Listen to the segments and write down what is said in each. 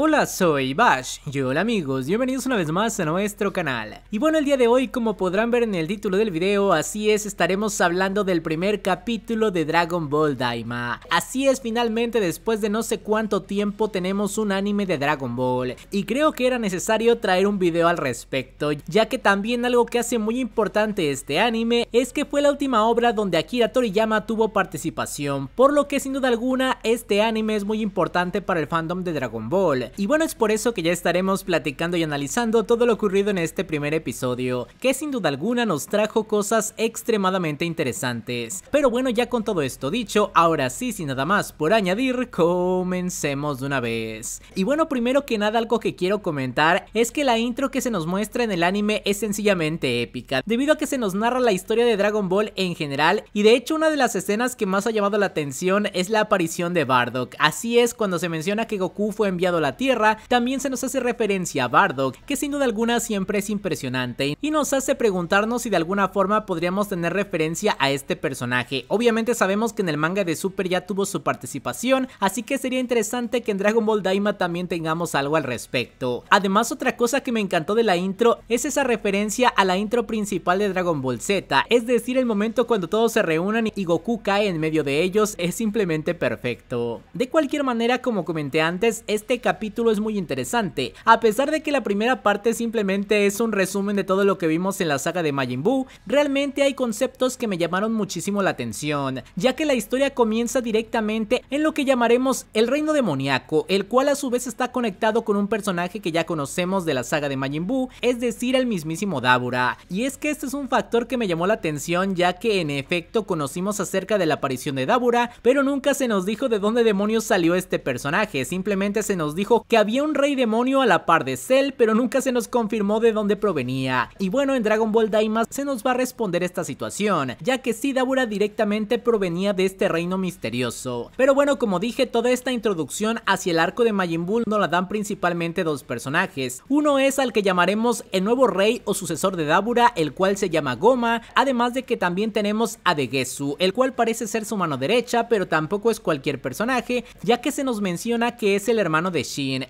Hola, soy Bash. Y hola amigos, bienvenidos una vez más a nuestro canal. Y bueno, el día de hoy, como podrán ver en el título del video, así es, estaremos hablando del primer capítulo de Dragon Ball Daima. Así es, finalmente, después de no sé cuánto tiempo tenemos un anime de Dragon Ball. Y creo que era necesario traer un video al respecto, ya que también algo que hace muy importante este anime es que fue la última obra donde Akira Toriyama tuvo participación, por lo que sin duda alguna este anime es muy importante para el fandom de Dragon Ball y bueno, es por eso que ya estaremos platicando y analizando todo lo ocurrido en este primer episodio, que sin duda alguna nos trajo cosas extremadamente interesantes. Pero bueno, ya con todo esto dicho, ahora sí, sin nada más por añadir, comencemos de una vez. Y bueno, primero que nada algo que quiero comentar es que la intro que se nos muestra en el anime es sencillamente épica, debido a que se nos narra la historia de Dragon Ball en general y de hecho una de las escenas que más ha llamado la atención es la aparición de Bardock. Así es cuando se menciona que Goku fue enviado a la Tierra, también se nos hace referencia a Bardock, que sin duda alguna siempre es impresionante y nos hace preguntarnos si de alguna forma podríamos tener referencia a este personaje. Obviamente sabemos que en el manga de Super ya tuvo su participación, así que sería interesante que en Dragon Ball Daima también tengamos algo al respecto. Además otra cosa que me encantó de la intro es esa referencia a la intro principal de Dragon Ball Z, es decir el momento cuando todos se reúnan y Goku cae en medio de ellos es simplemente perfecto. De cualquier manera como comenté antes, este capítulo capítulo es muy interesante. A pesar de que la primera parte simplemente es un resumen de todo lo que vimos en la saga de Majin Buu, realmente hay conceptos que me llamaron muchísimo la atención, ya que la historia comienza directamente en lo que llamaremos el reino demoníaco, el cual a su vez está conectado con un personaje que ya conocemos de la saga de Majin Buu, es decir, el mismísimo Dabura. Y es que este es un factor que me llamó la atención ya que en efecto conocimos acerca de la aparición de Dabura, pero nunca se nos dijo de dónde demonios salió este personaje, simplemente se nos dijo que había un rey demonio a la par de Cell, pero nunca se nos confirmó de dónde provenía. Y bueno, en Dragon Ball Daima se nos va a responder esta situación, ya que Dabura directamente provenía de este reino misterioso. Pero bueno, como dije, toda esta introducción hacia el arco de Majin Buu nos la dan principalmente dos personajes. Uno es al que llamaremos el nuevo rey o sucesor de Dabura, el cual se llama Goma, además de que también tenemos a Degesu, el cual parece ser su mano derecha, pero tampoco es cualquier personaje, ya que se nos menciona que es el hermano de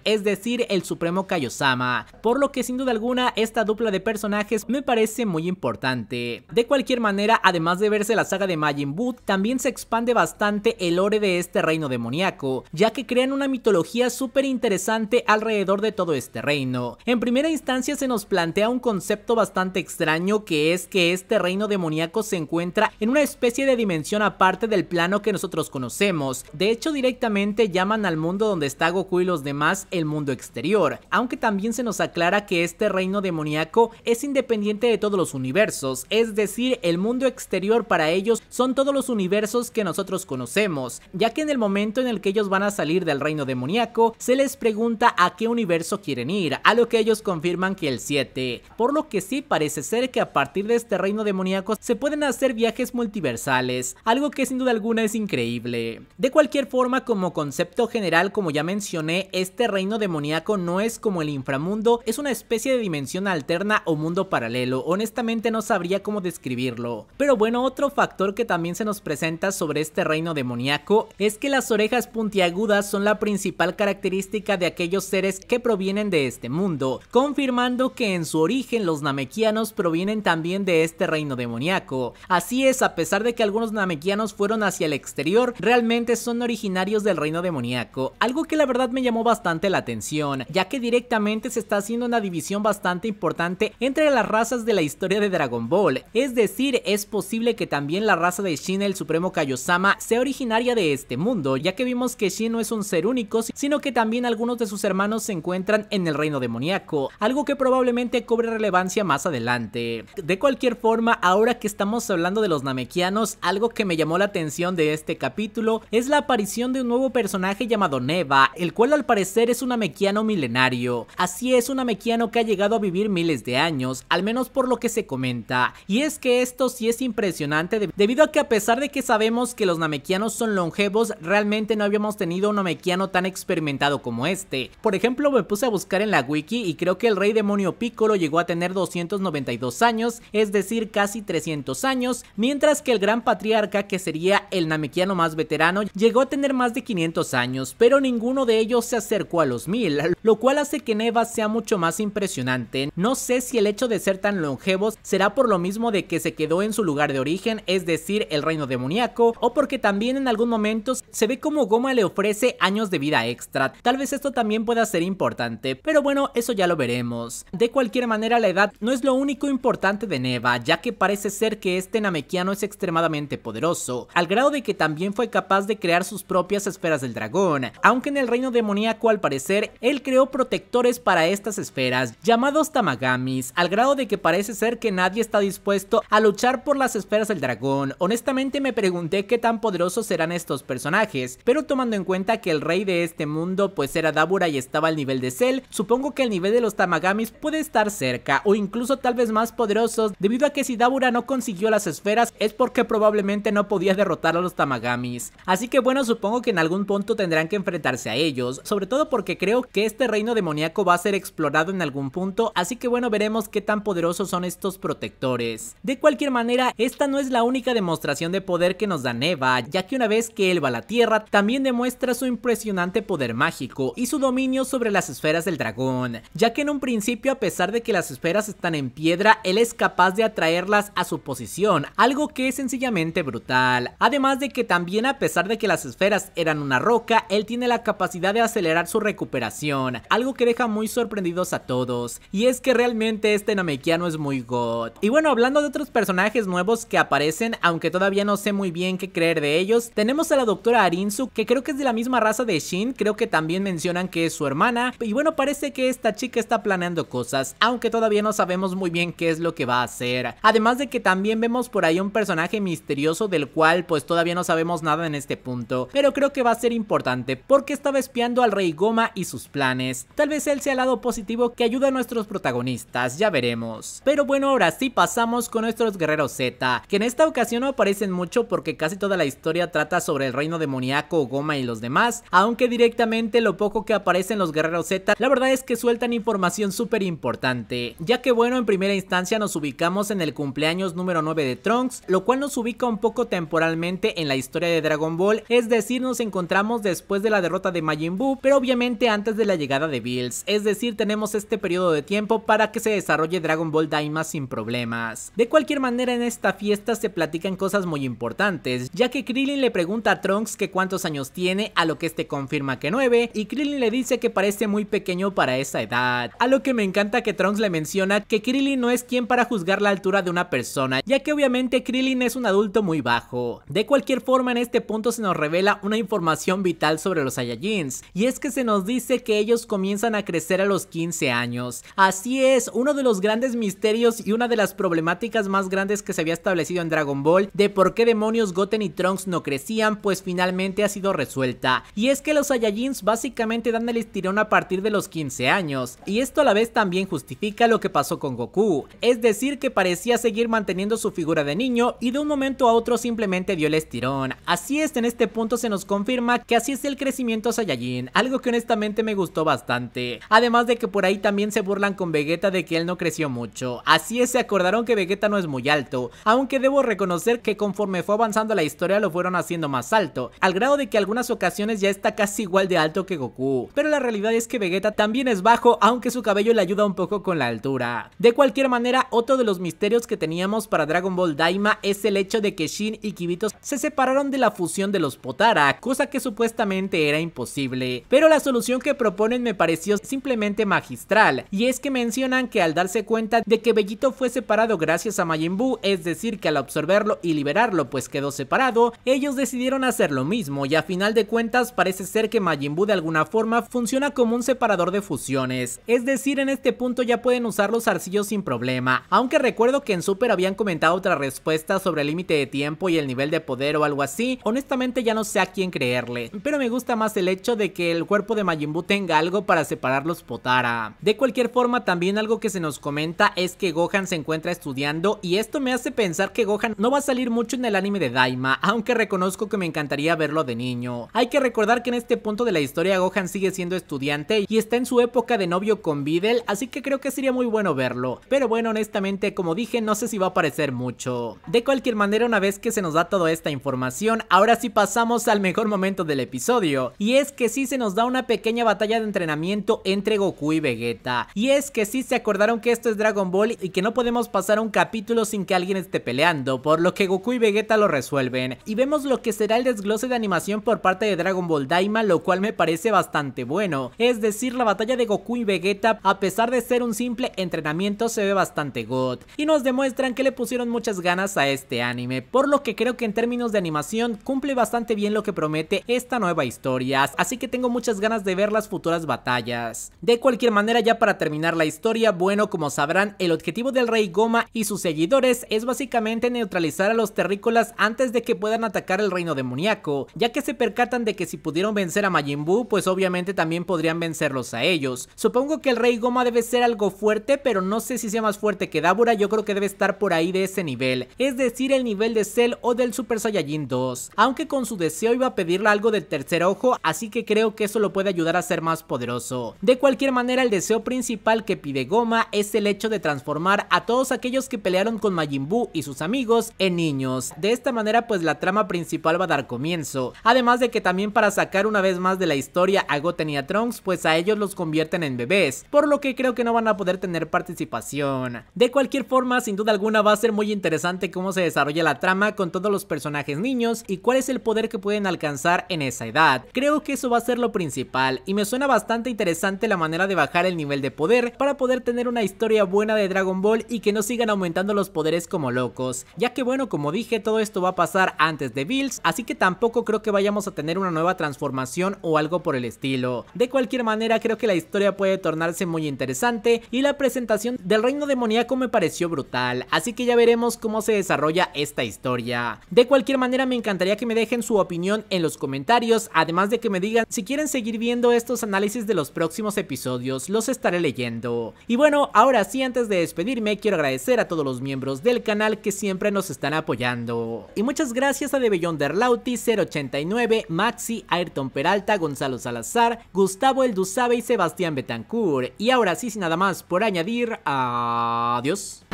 es decir, el supremo Kaiosama, por lo que sin duda alguna esta dupla de personajes me parece muy importante. De cualquier manera, además de verse la saga de Majin Buu, también se expande bastante el lore de este reino demoníaco, ya que crean una mitología súper interesante alrededor de todo este reino. En primera instancia se nos plantea un concepto bastante extraño que es que este reino demoníaco se encuentra en una especie de dimensión aparte del plano que nosotros conocemos. De hecho, directamente llaman al mundo donde está Goku y los demás más el mundo exterior, aunque también se nos aclara que este reino demoníaco es independiente de todos los universos, es decir, el mundo exterior para ellos son todos los universos que nosotros conocemos, ya que en el momento en el que ellos van a salir del reino demoníaco, se les pregunta a qué universo quieren ir, a lo que ellos confirman que el 7, por lo que sí parece ser que a partir de este reino demoníaco se pueden hacer viajes multiversales, algo que sin duda alguna es increíble. De cualquier forma, como concepto general, como ya mencioné, es este reino demoníaco no es como el inframundo, es una especie de dimensión alterna o mundo paralelo, honestamente no sabría cómo describirlo. Pero bueno, otro factor que también se nos presenta sobre este reino demoníaco es que las orejas puntiagudas son la principal característica de aquellos seres que provienen de este mundo, confirmando que en su origen los namekianos provienen también de este reino demoníaco. Así es, a pesar de que algunos namekianos fueron hacia el exterior, realmente son originarios del reino demoníaco, algo que la verdad me llamó bastante bastante la atención, ya que directamente se está haciendo una división bastante importante entre las razas de la historia de Dragon Ball, es decir, es posible que también la raza de Shin el Supremo Kaiosama sea originaria de este mundo, ya que vimos que Shin no es un ser único, sino que también algunos de sus hermanos se encuentran en el reino demoníaco, algo que probablemente cobre relevancia más adelante. De cualquier forma, ahora que estamos hablando de los namekianos, algo que me llamó la atención de este capítulo es la aparición de un nuevo personaje llamado Neva, el cual al parecer ser es un amequiano milenario. Así es, un amequiano que ha llegado a vivir miles de años, al menos por lo que se comenta. Y es que esto sí es impresionante debido a que a pesar de que sabemos que los namequianos son longevos, realmente no habíamos tenido un namequiano tan experimentado como este. Por ejemplo, me puse a buscar en la wiki y creo que el rey demonio Piccolo llegó a tener 292 años, es decir, casi 300 años, mientras que el gran patriarca, que sería el namequiano más veterano, llegó a tener más de 500 años, pero ninguno de ellos se acercó a los mil, lo cual hace que Neva sea mucho más impresionante. No sé si el hecho de ser tan longevos será por lo mismo de que se quedó en su lugar de origen, es decir, el reino demoníaco, o porque también en algún momento se ve como Goma le ofrece años de vida extra. Tal vez esto también pueda ser importante, pero bueno, eso ya lo veremos. De cualquier manera, la edad no es lo único importante de Neva, ya que parece ser que este Namequiano es extremadamente poderoso, al grado de que también fue capaz de crear sus propias esferas del dragón, aunque en el reino demoníaco al parecer, él creó protectores para estas esferas, llamados Tamagamis, al grado de que parece ser que nadie está dispuesto a luchar por las esferas del dragón. Honestamente me pregunté qué tan poderosos serán estos personajes, pero tomando en cuenta que el rey de este mundo pues era Dabura y estaba al nivel de Cell, supongo que el nivel de los Tamagamis puede estar cerca o incluso tal vez más poderosos debido a que si Dabura no consiguió las esferas es porque probablemente no podía derrotar a los Tamagamis. Así que bueno, supongo que en algún punto tendrán que enfrentarse a ellos, sobre todo porque creo que este reino demoníaco va a ser explorado en algún punto, así que bueno, veremos qué tan poderosos son estos protectores. De cualquier manera, esta no es la única demostración de poder que nos da Neva, ya que una vez que él va a la Tierra, también demuestra su impresionante poder mágico y su dominio sobre las esferas del dragón, ya que en un principio, a pesar de que las esferas están en piedra, él es capaz de atraerlas a su posición, algo que es sencillamente brutal. Además de que también a pesar de que las esferas eran una roca, él tiene la capacidad de acelerar su recuperación, algo que deja muy sorprendidos a todos, y es que realmente este Namekiano es muy god. Y bueno, hablando de otros personajes nuevos que aparecen, aunque todavía no sé muy bien qué creer de ellos, tenemos a la doctora Arinsu, que creo que es de la misma raza de Shin, creo que también mencionan que es su hermana, y bueno, parece que esta chica está planeando cosas, aunque todavía no sabemos muy bien qué es lo que va a hacer. Además de que también vemos por ahí un personaje misterioso del cual pues todavía no sabemos nada en este punto, pero creo que va a ser importante porque estaba espiando al rey Goma y sus planes. Tal vez él sea el lado positivo que ayuda a nuestros protagonistas, ya veremos. Pero bueno, ahora sí pasamos con nuestros guerreros Z, que en esta ocasión no aparecen mucho porque casi toda la historia trata sobre el reino demoníaco, Goma y los demás, aunque directamente lo poco que aparecen los guerreros Z, la verdad es que sueltan información súper importante, ya que bueno, en primera instancia nos ubicamos en el cumpleaños número 9 de Trunks, lo cual nos ubica un poco temporalmente en la historia de Dragon Ball, es decir, nos encontramos después de la derrota de Majin Buu, pero obviamente antes de la llegada de Bills, es decir, tenemos este periodo de tiempo para que se desarrolle Dragon Ball Daima sin problemas. De cualquier manera, en esta fiesta se platican cosas muy importantes, ya que Krillin le pregunta a Trunks que cuántos años tiene, a lo que este confirma que 9, y Krillin le dice que parece muy pequeño para esa edad. A lo que me encanta que Trunks le menciona que Krillin no es quien para juzgar la altura de una persona, ya que obviamente Krillin es un adulto muy bajo. De cualquier forma, en este punto se nos revela una información vital sobre los Saiyajins, y es que se nos dice que ellos comienzan a crecer a los 15 años. Así es, uno de los grandes misterios y una de las problemáticas más grandes que se había establecido en Dragon Ball de por qué demonios Goten y Trunks no crecían, pues finalmente ha sido resuelta. Y es que los Saiyajins básicamente dan el estirón a partir de los 15 años, y esto a la vez también justifica lo que pasó con Goku, es decir que parecía seguir manteniendo su figura de niño y de un momento a otro simplemente dio el estirón. Así es, en este punto se nos confirma que así es el crecimiento Saiyajin, algo que honestamente me gustó bastante. Además de que por ahí también se burlan con Vegeta de que él no creció mucho, así es se acordaron que Vegeta no es muy alto, aunque debo reconocer que conforme fue avanzando la historia lo fueron haciendo más alto, al grado de que algunas ocasiones ya está casi igual de alto que Goku, pero la realidad es que Vegeta también es bajo aunque su cabello le ayuda un poco con la altura. De cualquier manera, otro de los misterios que teníamos para Dragon Ball Daima es el hecho de que Shin y Kibito se separaron de la fusión de los Potara, cosa que supuestamente era imposible, pero la solución que proponen me pareció simplemente magistral, y es que mencionan que al darse cuenta de que Bellito fue separado gracias a Majin Buu, es decir, que al absorberlo y liberarlo pues quedó separado, ellos decidieron hacer lo mismo, y a final de cuentas parece ser que Majin Buu de alguna forma funciona como un separador de fusiones, es decir, en este punto ya pueden usar los arcillos sin problema, aunque recuerdo que en Super habían comentado otra respuesta sobre el límite de tiempo y el nivel de poder o algo así, honestamente ya no sé a quién creerle, pero me gusta más el hecho de que el cuerpo de Majin Buu tenga algo para separar Potara. De cualquier forma, también algo que se nos comenta es que Gohan se encuentra estudiando y esto me hace pensar que Gohan no va a salir mucho en el anime de Daima, aunque reconozco que me encantaría verlo de niño. Hay que recordar que en este punto de la historia Gohan sigue siendo estudiante y está en su época de novio con Videl, así que creo que sería muy bueno verlo. Pero bueno, honestamente, como dije, no sé si va a aparecer mucho. De cualquier manera, una vez que se nos da toda esta información, ahora sí pasamos al mejor momento del episodio. Y es que sí se nos da una pequeña batalla de entrenamiento entre Goku y Vegeta. Y es que sí se acordaron que esto es Dragon Ball y que no podemos pasar un capítulo sin que alguien esté peleando, por lo que Goku y Vegeta lo resuelven. Y vemos lo que será el desglose de animación por parte de Dragon Ball Daima, lo cual me parece bastante bueno. Es decir, la batalla de Goku y Vegeta, a pesar de ser un simple entrenamiento, se ve bastante good Y nos demuestran que le pusieron muchas ganas a este anime, por lo que creo que en términos de animación cumple bastante bien lo que promete esta nueva historia. Así que tengo mucha ganas de ver las futuras batallas. De cualquier manera, ya para terminar la historia, bueno, como sabrán, el objetivo del rey Goma y sus seguidores es básicamente neutralizar a los terrícolas antes de que puedan atacar el reino demoníaco, ya que se percatan de que si pudieron vencer a Majin Buu, pues obviamente también podrían vencerlos a ellos. Supongo que el rey Goma debe ser algo fuerte, pero no sé si sea más fuerte que Dabura, yo creo que debe estar por ahí de ese nivel, es decir, el nivel de Cell o del Super Saiyajin 2, aunque con su deseo iba a pedirle algo del tercer ojo, así que creo que eso lo puede ayudar a ser más poderoso. De cualquier manera, el deseo principal que pide Goma es el hecho de transformar a todos aquellos que pelearon con Majin Buu y sus amigos en niños. De esta manera, pues la trama principal va a dar comienzo. Además de que también para sacar una vez más de la historia a Goten y a Trunks, pues a ellos los convierten en bebés, por lo que creo que no van a poder tener participación. De cualquier forma, sin duda alguna va a ser muy interesante cómo se desarrolla la trama con todos los personajes niños y cuál es el poder que pueden alcanzar en esa edad. Creo que eso va a ser lo principal principal, y me suena bastante interesante la manera de bajar el nivel de poder para poder tener una historia buena de Dragon Ball y que no sigan aumentando los poderes como locos, ya que bueno, como dije, todo esto va a pasar antes de Bills, así que tampoco creo que vayamos a tener una nueva transformación o algo por el estilo. De cualquier manera, creo que la historia puede tornarse muy interesante y la presentación del reino demoníaco me pareció brutal, así que ya veremos cómo se desarrolla esta historia. De cualquier manera, me encantaría que me dejen su opinión en los comentarios, además de que me digan si quieren seguir seguir viendo estos análisis de los próximos episodios, los estaré leyendo. Y bueno, ahora sí, antes de despedirme, quiero agradecer a todos los miembros del canal que siempre nos están apoyando. Y muchas gracias a Debeyonder 089, Maxi, Ayrton Peralta, Gonzalo Salazar, Gustavo eldusabe y Sebastián Betancourt. Y ahora sí, sin nada más por añadir, adiós.